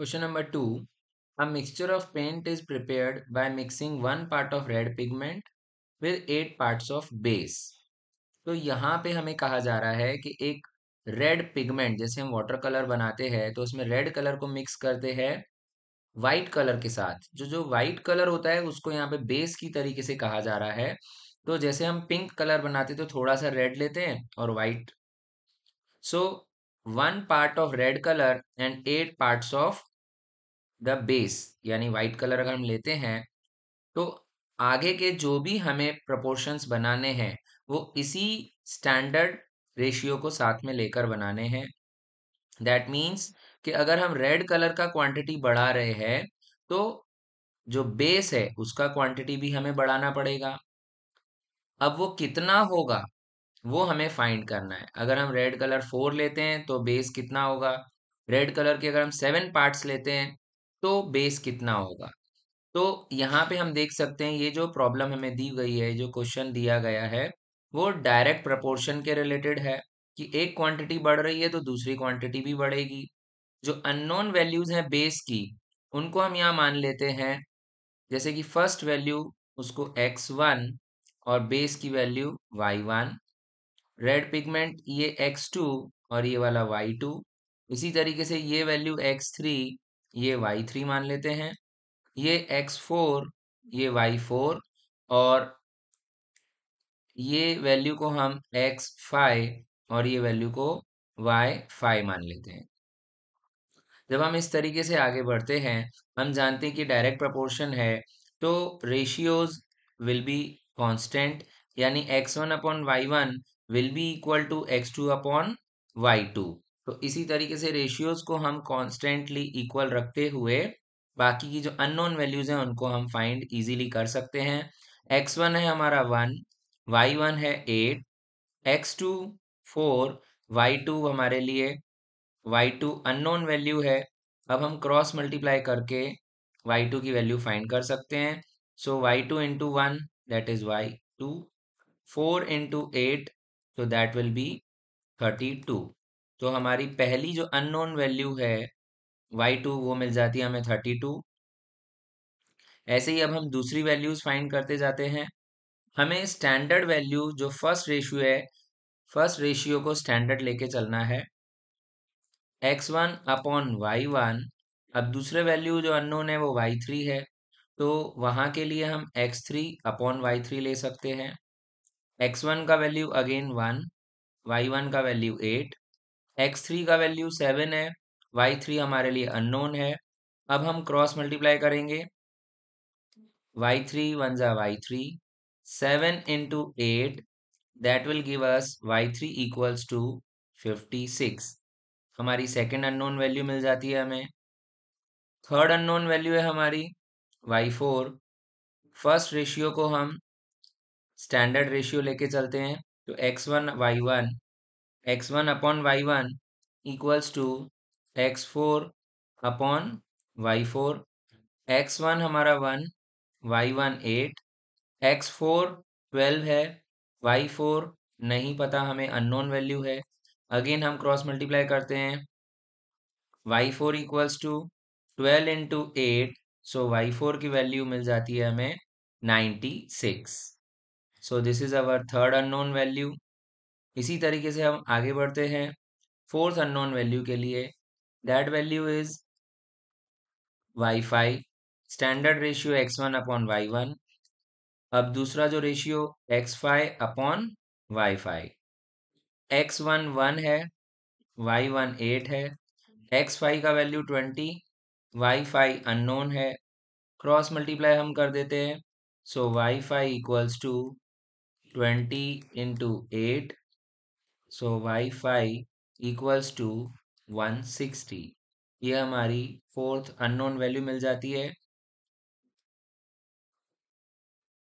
Question number two a mixture of paint is prepare by mixing one part of red pigment with eight parts of base तो यहाँ पे हमें कहा जा रहा है कि एक रेड पिगमेंट जैसे हम वाटर कलर बनाते हैं तो उसमें रेड कलर को मिक्स करते हैं वाइट कलर के साथ जो जो वाइट कलर होता है उसको यहाँ पे बेस की तरीके से कहा जा रहा है तो जैसे हम पिंक कलर बनाते तो थोड़ा सा रेड लेते हैं और white so one part of red colour and eight parts of the base यानी वाइट कलर अगर हम लेते हैं तो आगे के जो भी हमें प्रपोर्शंस बनाने हैं वो इसी स्टैंडर्ड रेशियो को साथ में लेकर बनाने हैं दैट मीन्स कि अगर हम रेड कलर का क्वांटिटी बढ़ा रहे हैं तो जो बेस है उसका क्वांटिटी भी हमें बढ़ाना पड़ेगा अब वो कितना होगा वो हमें फाइंड करना है अगर हम रेड कलर फोर लेते हैं तो बेस कितना होगा रेड कलर के अगर हम सेवन पार्ट्स लेते हैं तो बेस कितना होगा? तो यहाँ पे हम देख सकते हैं ये जो प्रॉब्लम हमें दी गई है, जो क्वेश्चन दिया गया है, वो डायरेक्ट प्रपोर्शन के रिलेटेड है कि एक क्वांटिटी बढ़ रही है तो दूसरी क्वांटिटी भी बढ़ेगी। जो अननोन वैल्यूज हैं बेस की, उनको हम यहाँ मान लेते हैं, जैसे कि फर्स्ट वैल्यू उसको एक्स वन और बेस की value y one, red pigment ये एक्स टू और ये वाला वाई टू, इसी तरीके से ये वैल्यू एक्स थ्री ये वाई थ्री मान लेते हैं ये एक्स फोर ये वाई फोर और ये वैल्यू को हम एक्स फाइव और ये वैल्यू को वाई फाइव मान लेते हैं जब हम इस तरीके से आगे बढ़ते हैं हम जानते हैं कि डायरेक्ट प्रपोर्शन है तो रेशियोज विल बी कॉन्स्टेंट यानी x one upon y one will be equal to x two upon y two तो इसी तरीके से रेशियोज को हम कॉन्स्टेंटली इक्वल रखते हुए बाकी की जो अननोन वैल्यूज हैं उनको हम फाइंड इजीली कर सकते हैं एक्स वन है हमारा वन वाई वन है eight x two four y two हमारे लिए वाई टू अननोन वैल्यू है अब हम क्रॉस मल्टीप्लाई करके वाई टू की वैल्यू फाइंड कर सकते हैं so y two into one that is y two four into eight तो that will be thirty two तो हमारी पहली जो अननोन वैल्यू है वाई टू वो मिल जाती है हमें थर्टी टू ऐसे ही अब हम दूसरी वैल्यूज फाइंड करते जाते हैं हमें स्टैंडर्ड वैल्यू जो फर्स्ट रेशियो है फर्स्ट रेशियो को स्टैंडर्ड लेके चलना है x one upon y one अब दूसरे वैल्यू जो अननोन है वो वाई थ्री है तो वहाँ के लिए हम x three upon y three ले सकते हैं एक्स वन का value again one y one का वैल्यू एट एक्स थ्री का वैल्यू सेवन है वाई थ्री हमारे लिए अननोन है अब हम क्रॉस मल्टीप्लाई करेंगे वाई थ्री वन ज़ा y three seven into eight that will give us y three equals to fifty six हमारी सेकेंड अननोन वैल्यू मिल जाती है हमें थर्ड अननोन वैल्यू है हमारी वाई फोर फर्स्ट रेशियो को हम स्टैंडर्ड रेशियो लेके चलते हैं तो x one y one x1 upon y1 equals to x4 upon y4 x1 हमारा 1 y1 8 x4 12 है y4 नहीं पता हमें अननोन वैल्यू है अगेन हम क्रॉस मल्टीप्लाई करते हैं y4 equals to 12 into eight so y4 की वैल्यू मिल जाती है हमें 96 so this is our third unknown value इसी तरीके से हम आगे बढ़ते हैं फोर्थ अननोन वैल्यू के लिए that value is y five standard ratio x one upon y one अब दूसरा जो ratio x five upon y five x one one है वाई वन एट है एक्स फाइव का value twenty y five unknown है cross multiply हम कर देते हैं so y five equals to twenty into eight so y five equals to sixty ये हमारी फोर्थ अननोन वैल्यू मिल जाती है